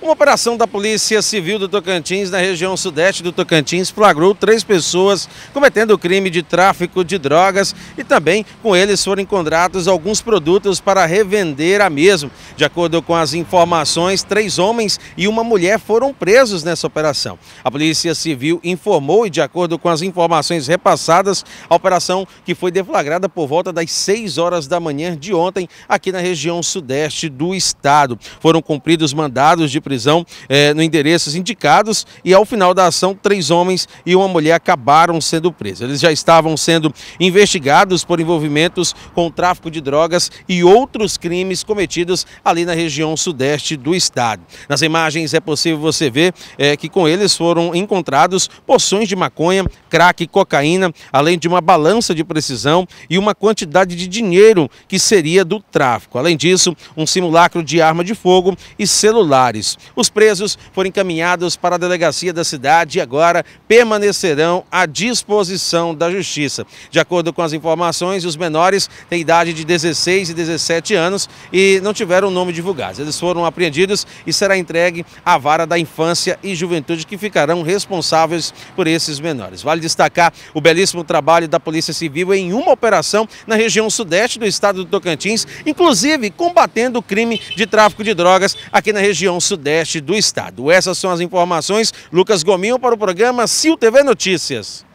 Uma operação da Polícia Civil do Tocantins, na região sudeste do Tocantins, flagrou três pessoas cometendo o crime de tráfico de drogas e também com eles foram encontrados alguns produtos para revender a mesmo. De acordo com as informações, três homens e uma mulher foram presos nessa operação. A Polícia Civil informou e, de acordo com as informações repassadas, a operação que foi deflagrada por volta das 6 horas da manhã de ontem aqui na região sudeste do estado. Foram cumpridos mandados de prisão eh, no endereços indicados e, ao final da ação, três homens e uma mulher acabaram sendo presos. Eles já estavam sendo investigados por envolvimentos com tráfico de drogas e outros crimes cometidos ali na região sudeste do estado. Nas imagens é possível você ver é, que com eles foram encontrados poções de maconha, crack, cocaína, além de uma balança de precisão e uma quantidade de dinheiro que seria do tráfico. Além disso, um simulacro de arma de fogo e celulares. Os presos foram encaminhados para a delegacia da cidade e agora permanecerão à disposição da justiça. De acordo com as informações, os menores têm idade de 16 e 17 anos e não tiveram nome divulgados. Eles foram apreendidos e será entregue à vara da infância e juventude que ficarão responsáveis por esses menores. Vale destacar o belíssimo trabalho da Polícia Civil em uma operação na região sudeste do estado do Tocantins, inclusive combatendo o crime de tráfico de drogas aqui na região sudeste do estado. Essas são as informações. Lucas Gominho para o programa CIL TV Notícias.